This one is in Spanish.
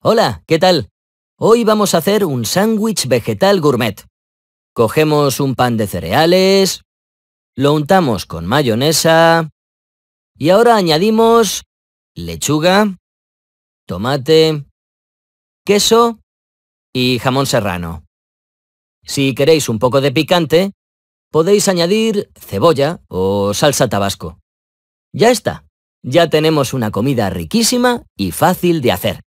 Hola, ¿qué tal? Hoy vamos a hacer un sándwich vegetal gourmet. Cogemos un pan de cereales, lo untamos con mayonesa y ahora añadimos lechuga, tomate, queso y jamón serrano. Si queréis un poco de picante, podéis añadir cebolla o salsa tabasco. Ya está, ya tenemos una comida riquísima y fácil de hacer.